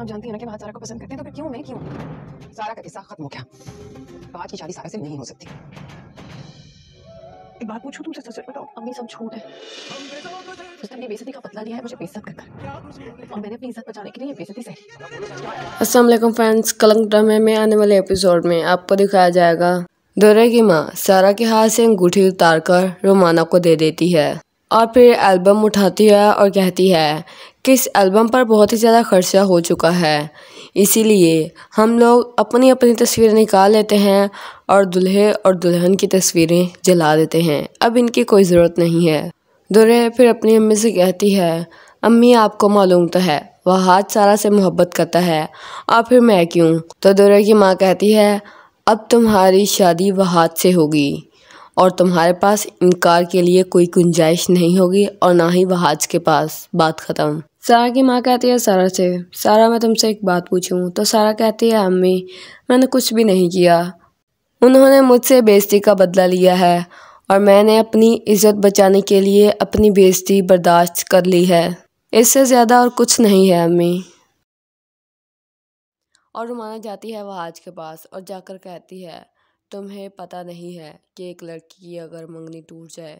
आप जानती है ना कि वहां सारा को पसंद करते हैं तो फिर क्यों मैं क्यों सारा का किस्सा खत्म हो गया आज की शादी सारा से नहीं हो सकती एक बात पूछूं तुमसे सच बताओ अम्मी सब छूट है तुमने बेइज्जती फ्रेंड्स कलंक ड्रामे में आने वाले एपिसोड में आपको दिखाया जाएगा दोरे की माँ सारा के हाथ से अंगूठी उतारकर रोमाना को दे देती है और फिर एल्बम उठाती है और कहती है कि इस एल्बम पर बहुत ही ज़्यादा खर्चा हो चुका है इसीलिए हम लोग अपनी अपनी तस्वीरें निकाल लेते हैं और दुल्हे और दुल्हन की तस्वीरें जला देते हैं अब इनकी कोई ज़रूरत नहीं है दुल्हे फिर अपनी अम्मी से कहती है अम्मी आपको मालूम तो है वह हाथ सारा से मोहब्बत करता है और फिर मैं क्यों तो दुर्रे की माँ कहती है अब तुम्हारी शादी वहाद से होगी और तुम्हारे पास इनकार के लिए कोई गुंजाइश नहीं होगी और ना ही वहाज के पास बात ख़त्म सारा की माँ कहती है सारा से सारा मैं तुमसे एक बात पूछूं तो सारा कहती है अम्मी मैंने कुछ भी नहीं किया उन्होंने मुझसे बेजती का बदला लिया है और मैंने अपनी इज्जत बचाने के लिए अपनी बेजती बर्दाश्त कर ली है इससे ज़्यादा और कुछ नहीं है अम्मी और रुमाना जाती है वहाज के पास और जाकर कहती है तुम्हें पता नहीं है कि एक लड़की की अगर मंगनी टूट जाए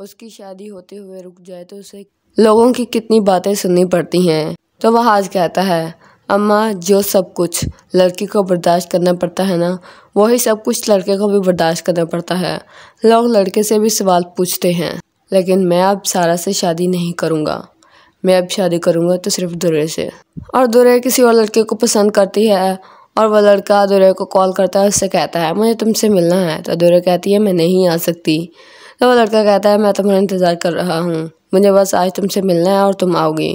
उसकी शादी होते हुए रुक जाए तो उसे लोगों की कितनी बातें सुननी पड़ती हैं तो वह आज कहता है अम्मा जो सब कुछ लड़की को बर्दाश्त करना पड़ता है ना वही सब कुछ लड़के को भी बर्दाश्त करना पड़ता है लोग लड़के से भी सवाल पूछते हैं लेकिन मैं अब सारा से शादी नहीं करूँगा मैं अब शादी करूँगा तो सिर्फ दुरे से और दुरे किसी और लड़के को पसंद करती है और वह लड़का अधूरे को कॉल करता है उससे कहता है मुझे तुमसे मिलना है तो अधूरे कहती है मैं नहीं आ सकती तो वह लड़का कहता है मैं तुम्हारा इंतज़ार कर रहा हूँ मुझे बस आज तुमसे मिलना है और तुम आओगी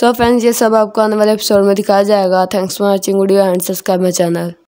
सो so फ्रेंड्स ये सब आपको आने वाले एपिसोड में दिखाया जाएगा thanks for watching video and subscribe my channel